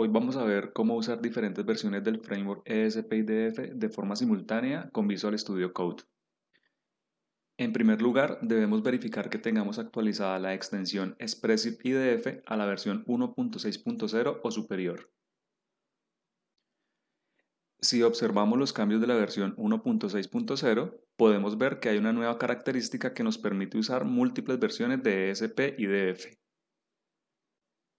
Hoy vamos a ver cómo usar diferentes versiones del framework ESP/IDF de forma simultánea con Visual Studio Code. En primer lugar, debemos verificar que tengamos actualizada la extensión Expressive IDF a la versión 1.6.0 o superior. Si observamos los cambios de la versión 1.6.0, podemos ver que hay una nueva característica que nos permite usar múltiples versiones de ESP y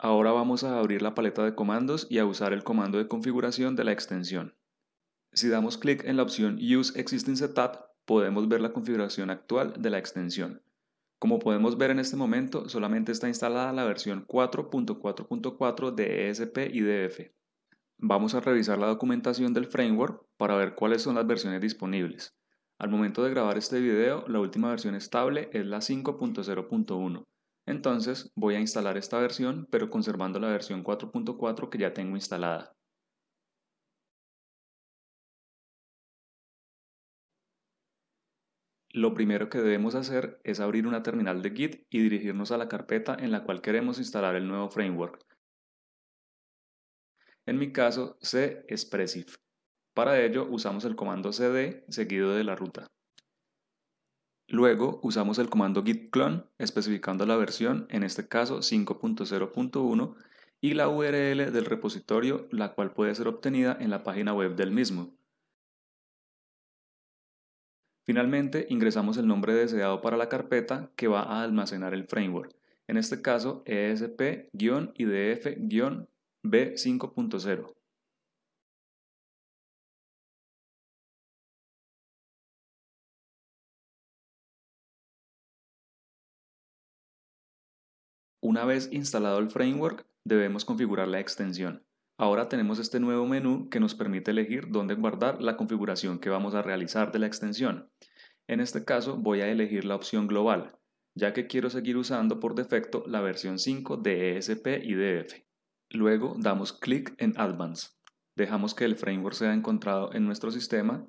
Ahora vamos a abrir la paleta de comandos y a usar el comando de configuración de la extensión. Si damos clic en la opción Use Existing Setup, podemos ver la configuración actual de la extensión. Como podemos ver en este momento, solamente está instalada la versión 4.4.4 de ESP y DF. Vamos a revisar la documentación del framework para ver cuáles son las versiones disponibles. Al momento de grabar este video, la última versión estable es la 5.0.1. Entonces voy a instalar esta versión, pero conservando la versión 4.4 que ya tengo instalada. Lo primero que debemos hacer es abrir una terminal de Git y dirigirnos a la carpeta en la cual queremos instalar el nuevo framework. En mi caso, C Expressive. Para ello usamos el comando cd seguido de la ruta. Luego usamos el comando git clone especificando la versión, en este caso 5.0.1, y la URL del repositorio, la cual puede ser obtenida en la página web del mismo. Finalmente, ingresamos el nombre deseado para la carpeta que va a almacenar el framework, en este caso ESP-IDF-B5.0. Una vez instalado el framework, debemos configurar la extensión. Ahora tenemos este nuevo menú que nos permite elegir dónde guardar la configuración que vamos a realizar de la extensión. En este caso voy a elegir la opción global, ya que quiero seguir usando por defecto la versión 5 de ESP y DF. Luego damos clic en Advanced. Dejamos que el framework sea encontrado en nuestro sistema,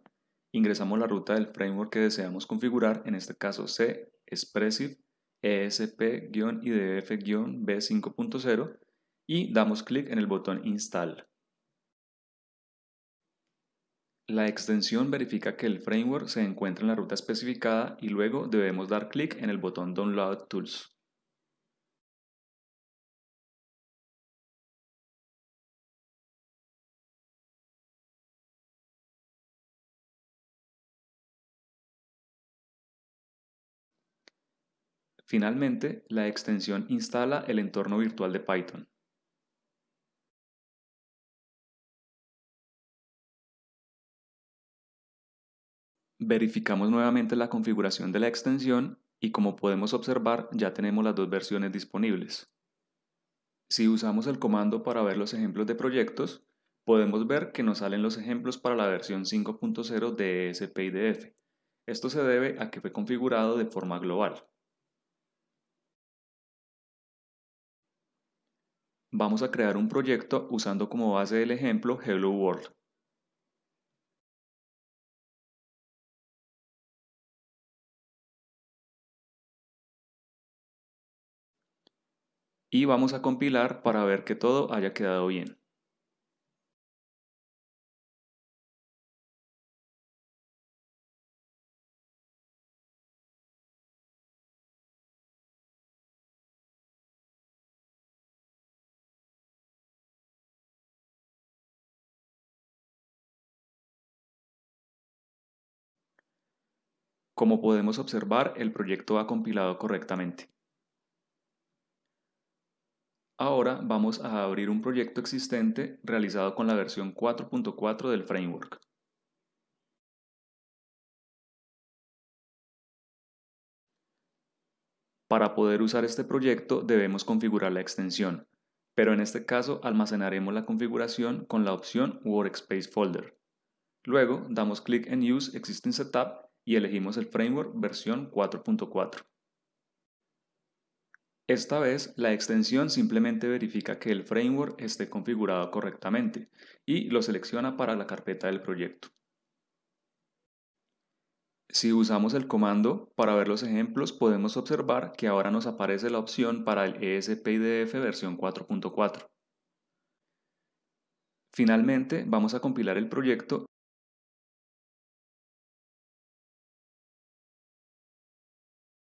ingresamos la ruta del framework que deseamos configurar, en este caso C, Expressive, ESP-IDF-B5.0 y damos clic en el botón Install. La extensión verifica que el framework se encuentra en la ruta especificada y luego debemos dar clic en el botón Download Tools. Finalmente, la extensión instala el entorno virtual de Python. Verificamos nuevamente la configuración de la extensión y como podemos observar ya tenemos las dos versiones disponibles. Si usamos el comando para ver los ejemplos de proyectos, podemos ver que nos salen los ejemplos para la versión 5.0 de e SPIDF. Esto se debe a que fue configurado de forma global. Vamos a crear un proyecto usando como base el ejemplo Hello World. Y vamos a compilar para ver que todo haya quedado bien. Como podemos observar, el proyecto ha compilado correctamente. Ahora vamos a abrir un proyecto existente realizado con la versión 4.4 del framework. Para poder usar este proyecto debemos configurar la extensión, pero en este caso almacenaremos la configuración con la opción Workspace Folder. Luego damos clic en Use Existing Setup y elegimos el framework versión 4.4. Esta vez, la extensión simplemente verifica que el framework esté configurado correctamente y lo selecciona para la carpeta del proyecto. Si usamos el comando para ver los ejemplos, podemos observar que ahora nos aparece la opción para el esp versión 4.4. Finalmente, vamos a compilar el proyecto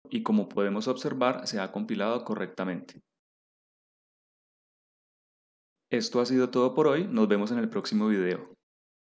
y como podemos observar se ha compilado correctamente. Esto ha sido todo por hoy, nos vemos en el próximo video.